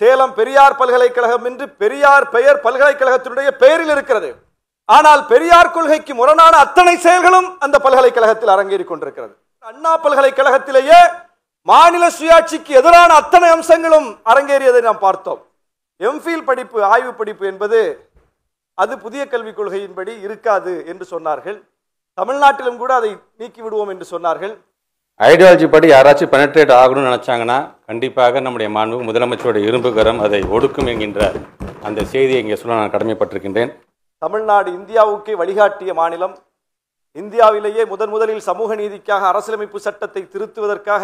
சேலம் பெரியார் பல்கலைக்கழகம் என்று பெரியார் பெயர் பல்கலைக்கழகத்தினுடைய பெயரில் இருக்கிறது ஆனால் பெரியார் கொள்கைக்கு முரணான அத்தனை செயல்களும் அந்த பல்கலைக்கழகத்தில் அரங்கேறி கொண்டிருக்கிறது அண்ணா பல்கலைக்கழகத்திலேயே மாநில சுயாட்சிக்கு எதிரான அத்தனை அம்சங்களும் அரங்கேறியதை நாம் பார்த்தோம் எம்ஃபில் படிப்பு ஆய்வு படிப்பு என்பது அது புதிய கல்விக் கொள்கையின்படி இருக்காது என்று சொன்னார்கள் தமிழ்நாட்டிலும் கூட அதை நீக்கி விடுவோம் என்று சொன்னார்கள் ஐடியாலஜி படி யாராச்சும் பெனட்ரேட் ஆகணும்னு நினைச்சாங்கன்னா கண்டிப்பாக நம்முடைய மாண்பு முதலமைச்சருடைய இரும்புகரம் அதை ஒடுக்கும் என்கின்ற அந்த செய்தியை இங்கே சொல்ல நான் கடமைப்பட்டிருக்கின்றேன் தமிழ்நாடு இந்தியாவுக்கே வழிகாட்டிய மாநிலம் இந்தியாவிலேயே முதன் முதலில் சமூக நீதிக்காக அரசியலமைப்பு சட்டத்தை திருத்துவதற்காக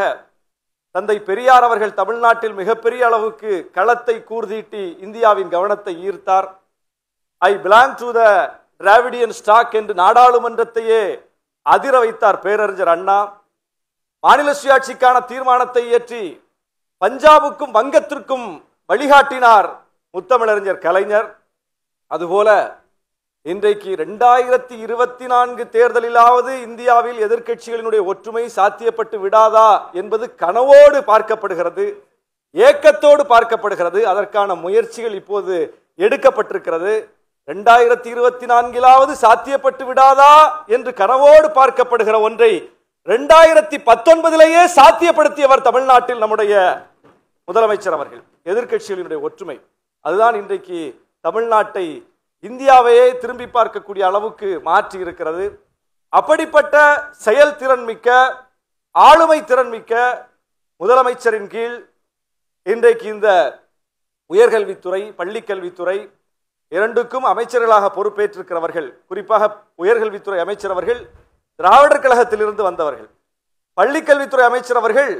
தந்தை பெரியார் அவர்கள் தமிழ்நாட்டில் மிகப்பெரிய அளவுக்கு களத்தை கூர்தீட்டி இந்தியாவின் கவனத்தை ஈர்த்தார் I belong to the Dravidian stock என்று நாடாளுமன்றத்தையே அதிர வைத்தார் பேரறிஞர் அண்ணா மாநில சுயாட்சிக்கான தீர்மானத்தை இயற்றி பஞ்சாபுக்கும் வங்கத்திற்கும் வழிகாட்டினார் முத்தமிழறிஞர் கலைஞர் அதுபோல இன்றைக்கு ரெண்டாயிரத்தி இருபத்தி நான்கு தேர்தலிலாவது இந்தியாவில் எதிர்க்கட்சிகளினுடைய ஒற்றுமை சாத்தியப்பட்டு விடாதா என்பது கனவோடு பார்க்கப்படுகிறது ஏக்கத்தோடு பார்க்கப்படுகிறது அதற்கான முயற்சிகள் இப்போது எடுக்கப்பட்டிருக்கிறது ரெண்டாயிரத்தி இருபத்தி நான்கிலாவது சாத்தியப்பட்டு விடாதா என்று கனவோடு பார்க்கப்படுகிற ஒன்றை ரெண்டாயிரத்தி பத்தொன்பதிலேயே சாத்தியப்படுத்தியவர் தமிழ்நாட்டில் நம்முடைய முதலமைச்சர் அவர்கள் எதிர்கட்சிகளினுடைய ஒற்றுமை அதுதான் இன்றைக்கு தமிழ்நாட்டை இந்தியாவையே திரும்பி பார்க்கக்கூடிய அளவுக்கு மாற்றி இருக்கிறது அப்படிப்பட்ட செயல் திறன் மிக்க ஆளுமை திறன் மிக்க முதலமைச்சரின் கீழ் இன்றைக்கு இந்த உயர்கல்வித்துறை பள்ளிக்கல்வித்துறை இரண்டுக்கும் அமைச்சர்களாக பொறுப்பேற்றிருக்கிறவர்கள் குறிப்பாக உயர்கல்வித்துறை அமைச்சர் அவர்கள் திராவிடர் கழகத்திலிருந்து வந்தவர்கள் பள்ளிக்கல்வித்துறை அமைச்சர் அவர்கள்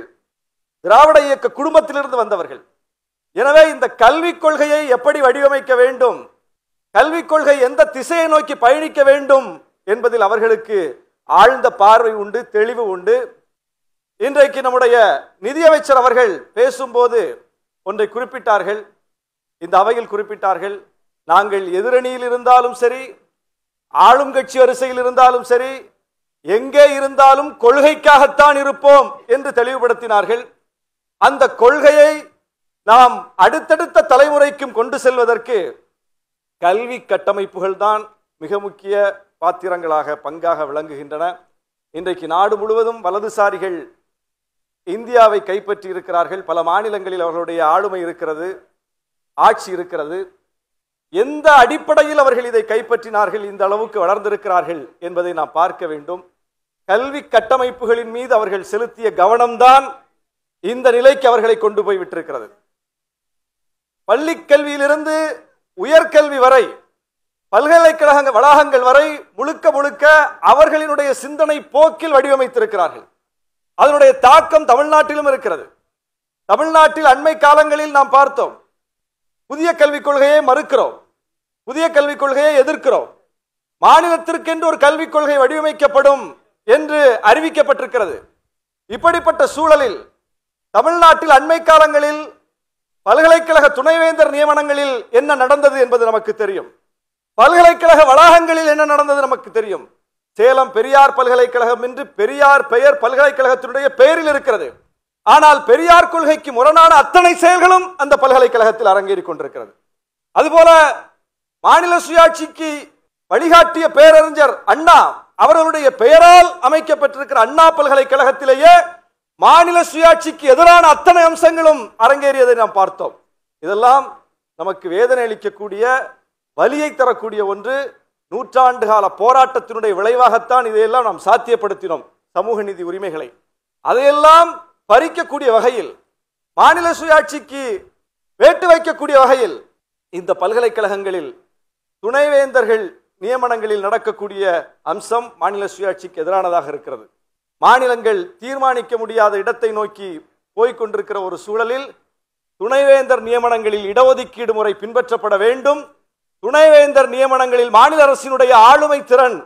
திராவிட இயக்க குடும்பத்திலிருந்து வந்தவர்கள் எனவே இந்த கல்விக் கொள்கையை எப்படி வடிவமைக்க வேண்டும் கல்விக் கொள்கை எந்த திசையை நோக்கி பயணிக்க வேண்டும் என்பதில் அவர்களுக்கு ஆழ்ந்த பார்வை உண்டு தெளிவு உண்டு இன்றைக்கு நம்முடைய நிதியமைச்சர் அவர்கள் பேசும்போது ஒன்றை குறிப்பிட்டார்கள் இந்த அவையில் குறிப்பிட்டார்கள் நாங்கள் எதிரணியில் இருந்தாலும் சரி ஆளும் கட்சி வரிசையில் இருந்தாலும் சரி எங்கே இருந்தாலும் கொள்கைக்காகத்தான் இருப்போம் என்று தெளிவுபடுத்தினார்கள் அந்த கொள்கையை நாம் அடுத்தடுத்த தலைமுறைக்கும் கொண்டு செல்வதற்கு கல்வி கட்டமைப்புகள் தான் மிக முக்கிய பாத்திரங்களாக பங்காக விளங்குகின்றன இன்றைக்கு நாடு முழுவதும் வலதுசாரிகள் இந்தியாவை கைப்பற்றி இருக்கிறார்கள் பல மாநிலங்களில் அவர்களுடைய ஆளுமை இருக்கிறது ஆட்சி இருக்கிறது எந்த அடிப்படையில் அவர்கள் இதை கைப்பற்றினார்கள் இந்த அளவுக்கு வளர்ந்திருக்கிறார்கள் என்பதை நாம் பார்க்க வேண்டும் கல்வி கட்டமைப்புகளின் மீது அவர்கள் செலுத்திய கவனம்தான் இந்த நிலைக்கு அவர்களை கொண்டு போய் விட்டிருக்கிறது பள்ளி கல்வியிலிருந்து உயர்கல்வி வரை பல்கலைக்கழக வளாகங்கள் வரை முழுக்க முழுக்க அவர்களினுடைய சிந்தனை போக்கில் வடிவமைத்திருக்கிறார்கள் அதனுடைய தாக்கம் தமிழ்நாட்டிலும் இருக்கிறது தமிழ்நாட்டில் அண்மை காலங்களில் நாம் பார்த்தோம் புதிய கல்விக் கொள்கையை மறுக்கிறோம் புதிய கல்விக் கொள்கையை எதிர்க்கிறோம் மாநிலத்திற்கென்று ஒரு கல்விக் கொள்கை வடிவமைக்கப்படும் என்று அறிவிக்கப்பட்டிருக்கிறது இப்படிப்பட்ட சூழலில் தமிழ்நாட்டில் அண்மை காலங்களில் பல்கலைக்கழக துணைவேந்தர் நியமனங்களில் என்ன நடந்தது என்பது நமக்கு தெரியும் பல்கலைக்கழக வளாகங்களில் என்ன நடந்தது நமக்கு தெரியும் சேலம் பெரியார் பல்கலைக்கழகம் என்று பெரியார் பெயர் பல்கலைக்கழகத்தினுடைய பெயரில் இருக்கிறது ஆனால் பெரியார் கொள்கைக்கு முரணான அத்தனை செயல்களும் அந்த பல்கலைக்கழகத்தில் அரங்கேறிக் கொண்டிருக்கிறது அதுபோல மாநில சுயாட்சிக்கு வழிகாட்டிய பேரறிஞர் அண்ணா அவர்களுடைய பெயரால் அமைக்கப்பட்டிருக்கிற அண்ணா பல்கலைக்கழகத்திலேயே மாநில சுயாட்சிக்கு எதிரான அத்தனை அம்சங்களும் அரங்கேறியதை நாம் பார்த்தோம் இதெல்லாம் நமக்கு வேதனை அளிக்கக்கூடிய வலியை தரக்கூடிய ஒன்று நூற்றாண்டு கால போராட்டத்தினுடைய விளைவாகத்தான் இதையெல்லாம் நாம் சாத்தியப்படுத்தினோம் சமூக நீதி உரிமைகளை அதையெல்லாம் பறிக்கக்கூடிய வகையில் மாநில சுயாட்சிக்கு வேட்டு வைக்கக்கூடிய வகையில் இந்த பல்கலைக்கழகங்களில் துணைவேந்தர்கள் நியமனங்களில் நடக்கக்கூடிய அம்சம் மாநில சுயாட்சிக்கு எதிரானதாக இருக்கிறது மாநிலங்கள் தீர்மானிக்க முடியாத இடத்தை நோக்கி போய்கொண்டிருக்கிற ஒரு சூழலில் துணைவேந்தர் நியமனங்களில் இடஒதுக்கீடு முறை பின்பற்றப்பட வேண்டும் துணைவேந்தர் நியமனங்களில் மாநில அரசினுடைய ஆளுமை திறன்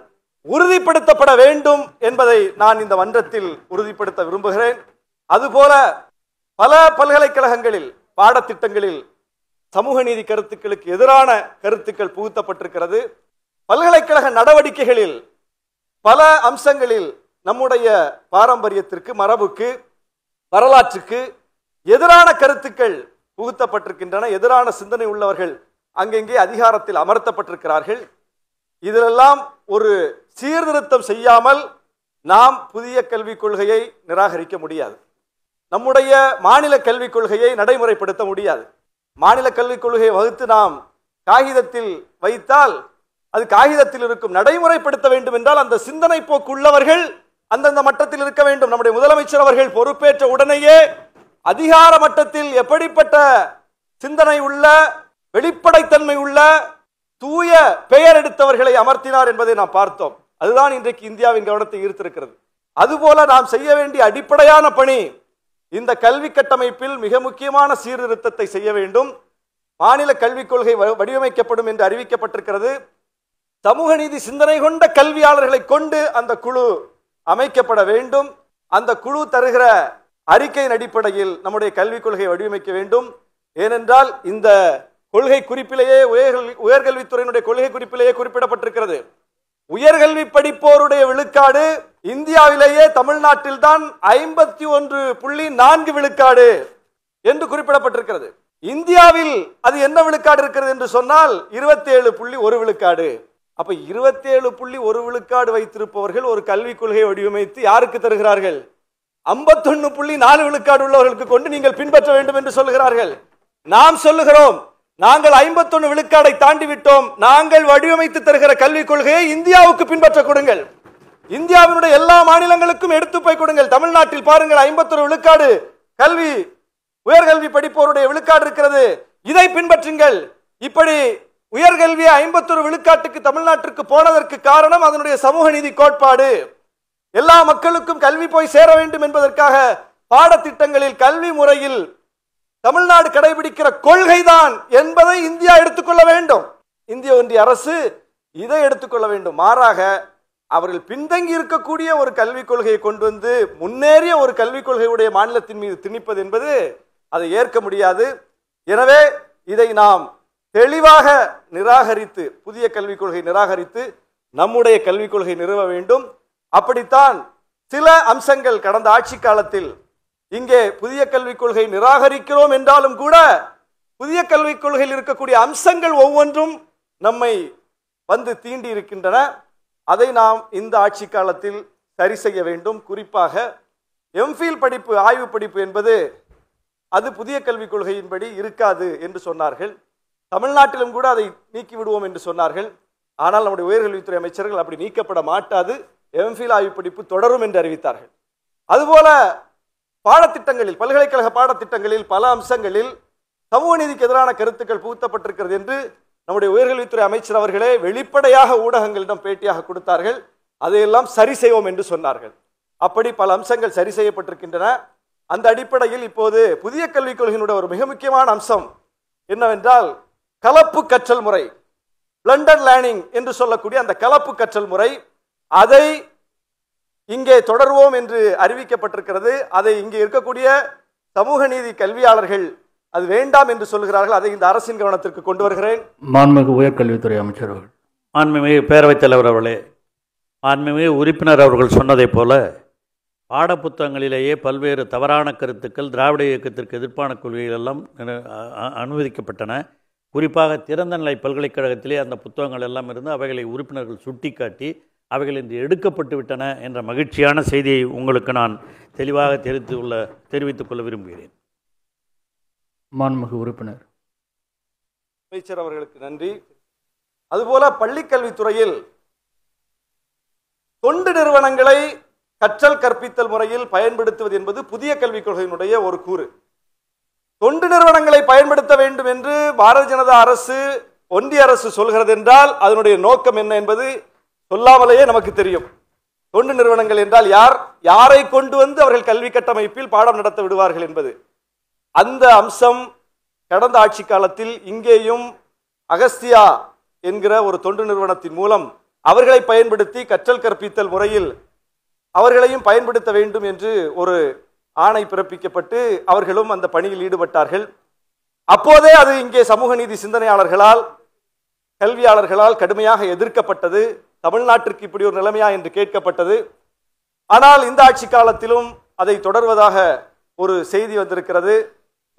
உறுதிப்படுத்தப்பட வேண்டும் என்பதை நான் இந்த மன்றத்தில் உறுதிப்படுத்த விரும்புகிறேன் அதுபோல பல பல்கலைக்கழகங்களில் பாடத்திட்டங்களில் சமூக நீதி கருத்துக்களுக்கு எதிரான கருத்துக்கள் புகுத்தப்பட்டிருக்கிறது பல்கலைக்கழக நடவடிக்கைகளில் பல அம்சங்களில் நம்முடைய பாரம்பரியத்திற்கு மரபுக்கு வரலாற்றுக்கு எதிரான கருத்துக்கள் புகுத்தப்பட்டிருக்கின்றன எதிரான சிந்தனை உள்ளவர்கள் அங்கெங்கே அதிகாரத்தில் அமர்த்தப்பட்டிருக்கிறார்கள் இதிலெல்லாம் ஒரு சீர்திருத்தம் செய்யாமல் நாம் புதிய கல்விக் கொள்கையை நிராகரிக்க முடியாது நம்முடைய மாநில கல்விக் கொள்கையை நடைமுறைப்படுத்த முடியாது மாநில கல்விக் கொள்கையை வகுத்து நாம் காகிதத்தில் வைத்தால் அது காகிதத்தில் இருக்கும் நடைமுறைப்படுத்த வேண்டும் என்றால் அந்த சிந்தனை போக்கு உள்ளவர்கள் அந்தந்த மட்டத்தில் இருக்க வேண்டும் நம்முடைய முதலமைச்சர் அவர்கள் பொறுப்பேற்ற உடனேயே அதிகார மட்டத்தில் எப்படிப்பட்ட சிந்தனை உள்ள வெளிப்படைத்தன்மை உள்ள தூய பெயர் எடுத்தவர்களை அமர்த்தினார் என்பதை நாம் பார்த்தோம் அதுதான் இன்றைக்கு இந்தியாவின் கவனத்தை ஈர்த்திருக்கிறது அதுபோல நாம் செய்ய வேண்டிய அடிப்படையான பணி இந்த கல்வி கட்டமைப்பில் மிக முக்கியமான சீர்திருத்தத்தை செய்ய வேண்டும் மாநில கல்விக் கொள்கை வடிவமைக்கப்படும் என்று அறிவிக்கப்பட்டிருக்கிறது சமூக நீதி சிந்தனை கொண்ட கல்வியாளர்களை கொண்டு அந்த குழு அமைக்கப்பட வேண்டும் அந்த குழு தருகிற அறிக்கையின் அடிப்படையில் நம்முடைய கல்விக் கொள்கையை வடிவமைக்க வேண்டும் ஏனென்றால் இந்த கொள்கை குறிப்பிலேயே உயர் உயர்கல்வித்துறையினுடைய கொள்கை குறிப்பிலேயே குறிப்பிடப்பட்டிருக்கிறது உயர்கல்வி படிப்போருடைய விழுக்காடு இந்தியாவிலேயே தமிழ்நாட்டில் தான் ஐம்பத்தி ஒன்று புள்ளி நான்கு விழுக்காடு என்று குறிப்பிடப்பட்டிருக்கிறது இந்தியாவில் அது என்ன விழுக்காடு இருக்கிறது என்று சொன்னால் இருபத்தி ஏழு புள்ளி ஒரு விழுக்காடு அப்ப இருபத்தேழு புள்ளி ஒரு விழுக்காடு வைத்திருப்பவர்கள் ஒரு கல்விக் கொள்கையை வடிவமைத்து யாருக்கு தருகிறார்கள் ஐம்பத்தொன்னு புள்ளி நாலு விழுக்காடு உள்ளவர்களுக்கு கொண்டு நீங்கள் பின்பற்ற வேண்டும் என்று சொல்லுகிறார்கள் நாம் சொல்லுகிறோம் நாங்கள் ஐம்பத்தொன்னு விழுக்காடை தாண்டி விட்டோம் நாங்கள் வடிவமைத்து தருகிற கல்விக் கொள்கையை இந்தியாவுக்கு பின்பற்ற கொடுங்கள் இந்தியாவினுடைய எல்லா மாநிலங்களுக்கும் எடுத்து போய் கொடுங்கள் தமிழ்நாட்டில் பாருங்கள் ஐம்பத்தொரு விழுக்காடு கல்வி உயர்கல்வி படிப்போருடைய விழுக்காடு இருக்கிறது இதை பின்பற்றுங்கள் இப்படி உயர்கல்வியை ஐம்பத்தொரு விழுக்காட்டுக்கு தமிழ்நாட்டிற்கு போனதற்கு காரணம் அதனுடைய சமூக நீதி கோட்பாடு எல்லா மக்களுக்கும் கல்வி போய் சேர வேண்டும் என்பதற்காக பாடத்திட்டங்களில் கல்வி முறையில் தமிழ்நாடு கடைபிடிக்கிற கொள்கைதான் என்பதை இந்தியா எடுத்துக்கொள்ள வேண்டும் இந்திய ஒன்றிய அரசு இதை எடுத்துக்கொள்ள வேண்டும் மாறாக அவர்கள் பின்தங்கி இருக்கக்கூடிய ஒரு கல்விக் கொள்கையை கொண்டு வந்து முன்னேறிய ஒரு கல்விக் கொள்கையுடைய மாநிலத்தின் மீது திணிப்பது என்பது அதை ஏற்க முடியாது எனவே இதை நாம் தெளிவாக நிராகரித்து புதிய கல்விக் கொள்கை நிராகரித்து நம்முடைய கல்விக் கொள்கை நிறுவ வேண்டும் அப்படித்தான் சில அம்சங்கள் கடந்த ஆட்சி காலத்தில் இங்கே புதிய கல்விக் கொள்கை நிராகரிக்கிறோம் என்றாலும் கூட புதிய கல்விக் கொள்கையில் இருக்கக்கூடிய அம்சங்கள் ஒவ்வொன்றும் நம்மை வந்து தீண்டி இருக்கின்றன அதை நாம் இந்த ஆட்சி காலத்தில் சரி செய்ய வேண்டும் குறிப்பாக எம்ஃபில் படிப்பு ஆய்வு படிப்பு என்பது அது புதிய கல்விக் கொள்கையின்படி இருக்காது என்று சொன்னார்கள் தமிழ்நாட்டிலும் கூட அதை நீக்கி விடுவோம் என்று சொன்னார்கள் ஆனால் நம்முடைய உயர்கல்வித்துறை அமைச்சர்கள் அப்படி நீக்கப்பட மாட்டாது எம்ஃபில் ஆய்வு படிப்பு தொடரும் என்று அறிவித்தார்கள் அதுபோல பாடத்திட்டங்களில் பல்கலைக்கழக பாடத்திட்டங்களில் பல அம்சங்களில் சமூக நீதிக்கு எதிரான கருத்துக்கள் புகுத்தப்பட்டிருக்கிறது என்று நம்முடைய உயர்கல்வித்துறை அமைச்சர் அவர்களே வெளிப்படையாக ஊடகங்களிடம் பேட்டியாக கொடுத்தார்கள் அதையெல்லாம் சரி செய்வோம் என்று சொன்னார்கள் அப்படி பல அம்சங்கள் சரி செய்யப்பட்டிருக்கின்றன அந்த அடிப்படையில் இப்போது புதிய கல்விக் கொள்கையினுடைய ஒரு மிக முக்கியமான அம்சம் என்னவென்றால் கலப்பு கற்றல் முறை பிளண்டர் லேர்னிங் என்று சொல்லக்கூடிய அந்த கலப்பு கற்றல் முறை அதை இங்கே தொடர்வோம் என்று அறிவிக்கப்பட்டிருக்கிறது அதை இங்கே இருக்கக்கூடிய சமூக நீதி கல்வியாளர்கள் அது வேண்டாம் என்று சொல்கிறார்கள் அதை இந்த அரசின் கவனத்திற்கு கொண்டு வருகிறேன் மாண்புமிகு உயர்கல்வித்துறை அமைச்சர் அவர்கள் மாண்புமிகு பேரவைத் தலைவர் அவர்களே மாண்புமிகு உறுப்பினர் அவர்கள் சொன்னதைப் போல பாடப்புத்தகங்களிலேயே பல்வேறு தவறான கருத்துக்கள் திராவிட இயக்கத்திற்கு எதிர்ப்பான கொள்கைகள் எல்லாம் அனுமதிக்கப்பட்டன குறிப்பாக திறந்தநிலை பல்கலைக்கழகத்திலே அந்த புத்தகங்கள் எல்லாம் இருந்து அவைகளை உறுப்பினர்கள் சுட்டிக்காட்டி அவைகள் இன்று எடுக்கப்பட்டு விட்டன என்ற மகிழ்ச்சியான செய்தியை உங்களுக்கு நான் தெளிவாக தெரிவித்து உள்ள தெரிவித்துக் கொள்ள விரும்புகிறேன் மாண்புமிகு உறுப்பினர் அமைச்சர் அவர்களுக்கு நன்றி அதுபோல பள்ளிக்கல்வித்துறையில் தொண்டு நிறுவனங்களை கற்றல் கற்பித்தல் முறையில் பயன்படுத்துவது என்பது புதிய கல்விக் கொள்கையினுடைய ஒரு கூறு தொண்டு நிறுவனங்களை பயன்படுத்த வேண்டும் என்று பாரதிய ஜனதா அரசு ஒன்றிய அரசு சொல்கிறது என்றால் அதனுடைய நோக்கம் என்ன என்பது சொல்லாமலேயே நமக்கு தெரியும் தொண்டு நிறுவனங்கள் என்றால் யார் யாரை கொண்டு வந்து அவர்கள் கல்வி கட்டமைப்பில் பாடம் நடத்த விடுவார்கள் என்பது அந்த அம்சம் கடந்த ஆட்சி காலத்தில் இங்கேயும் அகஸ்தியா என்கிற ஒரு தொண்டு நிறுவனத்தின் மூலம் அவர்களை பயன்படுத்தி கற்றல் கற்பித்தல் முறையில் அவர்களையும் பயன்படுத்த வேண்டும் என்று ஒரு ஆணை பிறப்பிக்கப்பட்டு அவர்களும் அந்த பணியில் ஈடுபட்டார்கள் அப்போதே அது இங்கே சமூக நீதி சிந்தனையாளர்களால் கல்வியாளர்களால் கடுமையாக எதிர்க்கப்பட்டது தமிழ்நாட்டிற்கு இப்படி ஒரு நிலைமையா என்று கேட்கப்பட்டது ஆனால் இந்த ஆட்சி காலத்திலும் அதை தொடர்வதாக ஒரு செய்தி வந்திருக்கிறது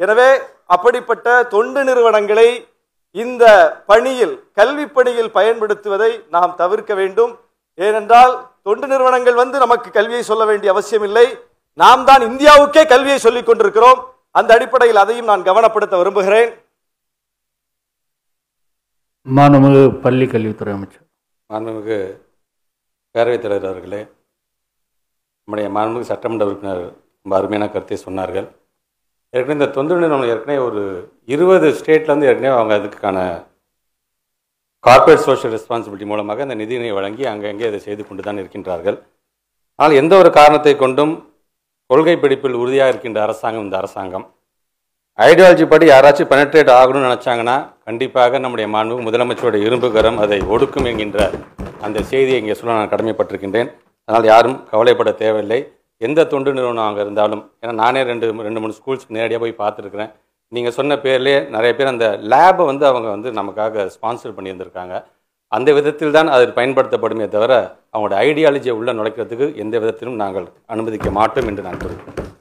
எனவே அப்படிப்பட்ட தொண்டு நிறுவனங்களை இந்த பணியில் கல்வி பணியில் பயன்படுத்துவதை நாம் தவிர்க்க வேண்டும் ஏனென்றால் தொண்டு நிறுவனங்கள் வந்து நமக்கு கல்வியை சொல்ல வேண்டிய அவசியம் இல்லை நாம் தான் இந்தியாவுக்கே கல்வியை சொல்லிக் கொண்டிருக்கிறோம் அந்த அடிப்படையில் அதையும் நான் கவனப்படுத்த விரும்புகிறேன் மாண்புமிகு பள்ளி கல்வித்துறை அமைச்சர் மாண்புமிகு பேரவைத் தலைவர் அவர்களே நம்முடைய மாண்புமிகு சட்டமன்ற உறுப்பினர் ரொம்ப அருமையான கருத்தை சொன்னார்கள் ஏற்கனவே இந்த தொண்டு நிறுவனம் ஏற்கனவே ஒரு இருபது ஸ்டேட்லேருந்து ஏற்கனவே அவங்க அதுக்கான கார்பரேட் சோஷியல் ரெஸ்பான்சிபிலிட்டி மூலமாக இந்த நிதியினை வழங்கி அங்கங்கே அதை செய்து கொண்டு தான் இருக்கின்றார்கள் ஆனால் எந்த ஒரு காரணத்தை கொண்டும் கொள்கை பிடிப்பில் உறுதியாக இருக்கின்ற அரசாங்கம் இந்த அரசாங்கம் ஐடியாலஜி படி யாராச்சும் பெனட்ரேட் ஆகணும்னு நினச்சாங்கன்னா கண்டிப்பாக நம்முடைய மாண்பு முதலமைச்சருடைய இரும்புகரம் அதை ஒடுக்கும் என்கின்ற அந்த செய்தியை இங்கே சொல்ல நான் கடமைப்பட்டிருக்கின்றேன் அதனால் யாரும் கவலைப்பட தேவையில்லை எந்த தொண்டு நிறுவனம் அங்கே இருந்தாலும் ஏன்னா நானே ரெண்டு ரெண்டு மூணு ஸ்கூல்ஸ் நேரடியாக போய் பார்த்துருக்குறேன் நீங்கள் சொன்ன பேர்லேயே நிறைய பேர் அந்த லேபை வந்து அவங்க வந்து நமக்காக ஸ்பான்சர் பண்ணியிருந்திருக்காங்க அந்த விதத்தில் தான் அதில் பயன்படுத்தப்படுமே தவிர அவங்களோட ஐடியாலஜியை உள்ளே நுழைக்கிறதுக்கு எந்த விதத்திலும் நாங்கள் அனுமதிக்க மாட்டோம் என்று நான் கூறுகிறேன்